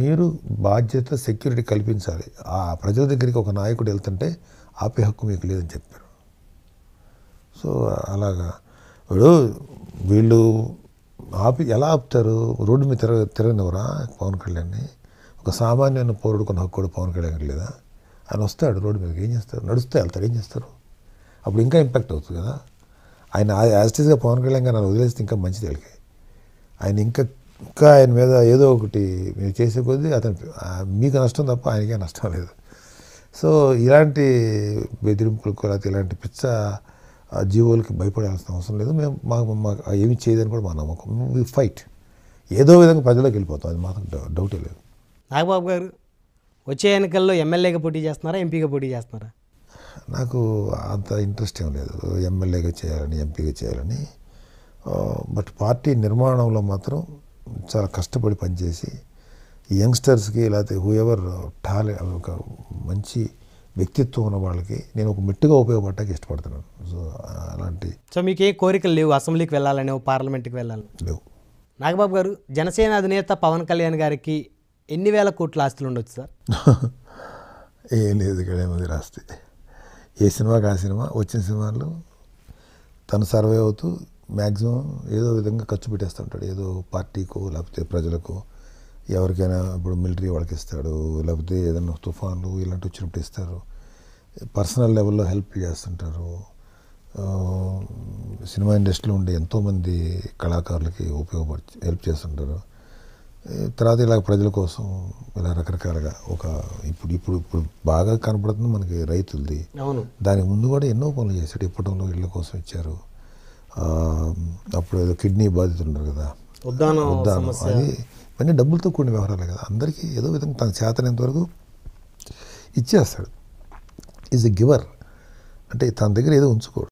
మీరు బాధ్యత సెక్యూరిటీ కల్పించాలి ఆ ప్రజల దగ్గరికి ఒక నాయకుడు వెళ్తుంటే ఆపే హక్కు మీకు లేదని చెప్పారు సో అలాగా ఇప్పుడు వీళ్ళు ఆపి ఎలా ఆపుతారు రోడ్డు మీద తిరగ తిరగనివరా పవన్ కళ్యాణ్ని ఒక సామాన్యాన్ని పౌరుడు కొన్ని హక్కుడు పవన్ కళ్యాణ్ లేదా ఆయన వస్తాడు రోడ్డు మీదకి ఏం చేస్తారు నడుస్తే వెళ్తాడు ఏం చేస్తారు అప్పుడు ఇంకా ఇంపాక్ట్ అవుతుంది కదా ఆయన యాజిటీస్గా పవన్ కళ్యాణ్ గారు నన్ను వదిలేస్తే ఇంకా మంచిది వెళ్ళి ఆయన ఇంకా ఇంకా ఆయన మీద ఏదో ఒకటి మీరు చేసే కొద్దీ అతను మీకు నష్టం తప్ప ఆయనకే నష్టం లేదు సో ఇలాంటి బెదిరింపులకు లేకపోతే ఇలాంటి పిచ్చ జీవోలకి భయపడాల్సిన అవసరం లేదు మేము మాకు మాకు ఏమి చేయదని కూడా మా నమ్మకం వి ఫైట్ ఏదో విధంగా ప్రజలకు వెళ్ళిపోతాం అది మాత్రం డౌటే లేదు నాగబాబు గారు వచ్చే ఎన్నికల్లో ఎమ్మెల్యేగా పోటీ చేస్తున్నారా ఎంపీగా పోటీ చేస్తున్నారా నాకు అంత ఇంట్రెస్ట్ ఏం లేదు ఎమ్మెల్యేగా చేయాలని ఎంపీగా చేయాలని బట్ పార్టీ నిర్మాణంలో మాత్రం చాలా కష్టపడి పనిచేసి యంగ్స్టర్స్కి లేకపోతే హూ ఎవర్ టాలె ఒక మంచి వ్యక్తిత్వం ఉన్న వాళ్ళకి నేను ఒక మెట్టుగా ఉపయోగపడటానికి ఇష్టపడుతున్నాను సో అలాంటి సో మీకు ఏ కోరికలు లేవు అసెంబ్లీకి వెళ్ళాలని పార్లమెంట్కి వెళ్ళాలని లేవు నాగబాబు గారు జనసేన అధినేత పవన్ కళ్యాణ్ గారికి ఎన్ని వేల కోట్ల ఆస్తులు ఉండొచ్చు సార్ ఏం లేదు ఇక్కడ ఏమది రాస్తే ఏ సినిమాకి ఆ సినిమా వచ్చిన సినిమాలు తను సర్వే అవుతూ మ్యాక్సిమం ఏదో విధంగా ఖర్చు పెట్టేస్తుంటాడు ఏదో పార్టీకో లేకపోతే ప్రజలకు ఎవరికైనా ఇప్పుడు మిలిటరీ వాళ్ళకి ఇస్తాడు లేకపోతే ఏదైనా తుఫాన్లు ఇలాంటి వచ్చినప్పుడు ఇస్తారు పర్సనల్ లెవెల్లో హెల్ప్ చేస్తుంటారు సినిమా ఇండస్ట్రీలో ఉండే ఎంతోమంది కళాకారులకి ఉపయోగపడి హెల్ప్ చేస్తుంటారు తర్వాత ఇలా ప్రజల కోసం ఇలా రకరకాలుగా ఒక ఇప్పుడు ఇప్పుడు ఇప్పుడు బాగా కనపడుతుంది మనకి రైతులది దానికి ముందు కూడా ఎన్నో పనులు చేశాడు ఇప్పటిలో ఇళ్ళ కోసం ఇచ్చారు అప్పుడు ఏదో కిడ్నీ బాధితులు ఉన్నారు కదా ఉద్దానం అది ఇవన్నీ డబ్బులతో కూడిన వ్యవహారాలు కదా అందరికీ ఏదో విధంగా తన చేతనేంత వరకు ఇచ్చేస్తాడు ఈజ్ ఎ గివర్ అంటే తన దగ్గర ఏదో ఉంచుకోడు